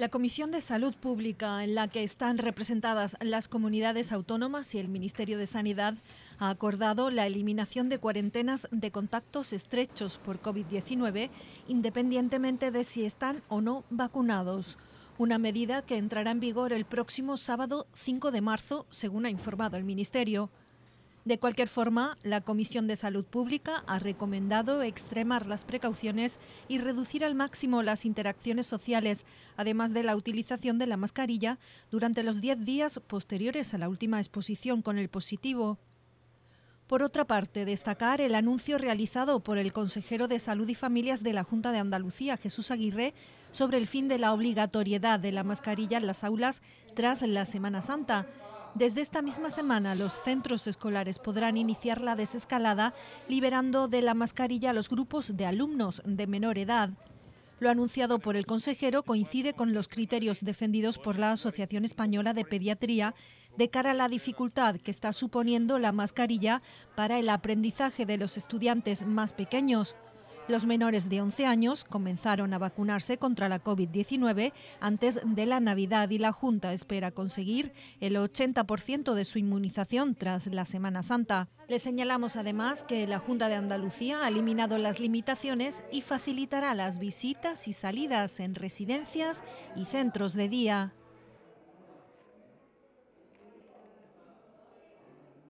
La Comisión de Salud Pública, en la que están representadas las comunidades autónomas y el Ministerio de Sanidad, ha acordado la eliminación de cuarentenas de contactos estrechos por COVID-19, independientemente de si están o no vacunados. Una medida que entrará en vigor el próximo sábado 5 de marzo, según ha informado el Ministerio. De cualquier forma, la Comisión de Salud Pública ha recomendado extremar las precauciones y reducir al máximo las interacciones sociales, además de la utilización de la mascarilla durante los 10 días posteriores a la última exposición con el positivo. Por otra parte, destacar el anuncio realizado por el consejero de Salud y Familias de la Junta de Andalucía, Jesús Aguirre, sobre el fin de la obligatoriedad de la mascarilla en las aulas tras la Semana Santa desde esta misma semana los centros escolares podrán iniciar la desescalada liberando de la mascarilla a los grupos de alumnos de menor edad. Lo anunciado por el consejero coincide con los criterios defendidos por la Asociación Española de Pediatría de cara a la dificultad que está suponiendo la mascarilla para el aprendizaje de los estudiantes más pequeños. Los menores de 11 años comenzaron a vacunarse contra la COVID-19 antes de la Navidad y la Junta espera conseguir el 80% de su inmunización tras la Semana Santa. Le señalamos además que la Junta de Andalucía ha eliminado las limitaciones y facilitará las visitas y salidas en residencias y centros de día.